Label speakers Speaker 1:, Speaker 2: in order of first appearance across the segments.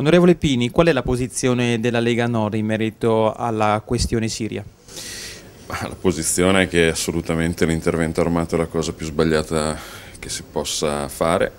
Speaker 1: Onorevole Pini, qual è la posizione della Lega Nord in merito alla questione Siria? La posizione è che assolutamente l'intervento armato è la cosa più sbagliata che si possa fare,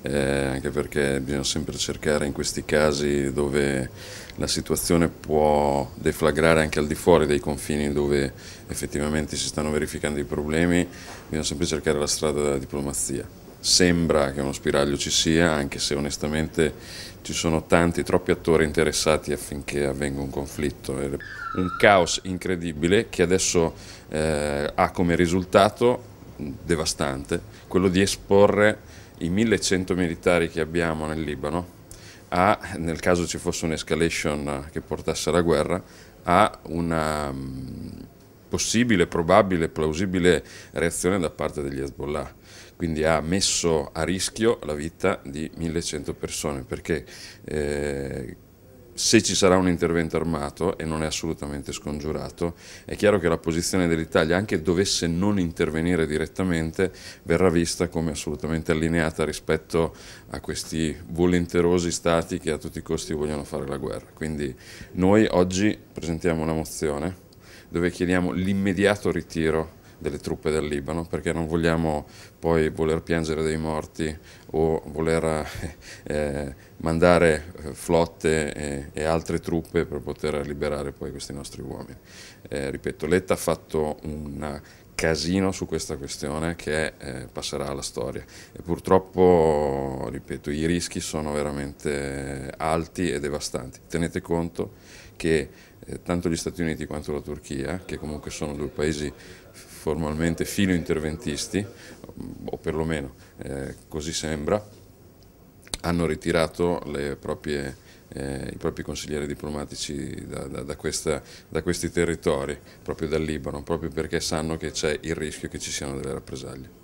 Speaker 1: eh, anche perché bisogna sempre cercare in questi casi dove la situazione può deflagrare anche al di fuori dei confini dove effettivamente si stanno verificando i problemi, bisogna sempre cercare la strada della diplomazia sembra che uno spiraglio ci sia, anche se onestamente ci sono tanti, troppi attori interessati affinché avvenga un conflitto. Un caos incredibile che adesso eh, ha come risultato devastante quello di esporre i 1100 militari che abbiamo nel Libano a, nel caso ci fosse un'escalation che portasse alla guerra, a una mm, possibile, probabile, plausibile reazione da parte degli Hezbollah. Quindi ha messo a rischio la vita di 1100 persone perché eh, se ci sarà un intervento armato, e non è assolutamente scongiurato, è chiaro che la posizione dell'Italia, anche dovesse non intervenire direttamente, verrà vista come assolutamente allineata rispetto a questi volenterosi stati che a tutti i costi vogliono fare la guerra. Quindi noi oggi presentiamo una mozione dove chiediamo l'immediato ritiro delle truppe dal Libano perché non vogliamo poi voler piangere dei morti o voler eh, eh mandare eh, flotte e, e, altre truppe per poter liberare poi questi nostri uomini. Eh, ripeto, Letta ha fatto una casino su questa questione che eh, passerà alla storia e purtroppo, ripeto, i rischi sono veramente alti e devastanti. Tenete conto che eh, tanto gli Stati Uniti quanto la Turchia, che comunque sono due paesi formalmente filo interventisti, mm, o perlomeno eh, così sembra, hanno ritirato le proprie eh, i propri consiglieri diplomatici da, da, da, questa, da, questi territori, proprio dal Libano, proprio perché sanno che c'è il rischio che ci siano delle rappresaglie.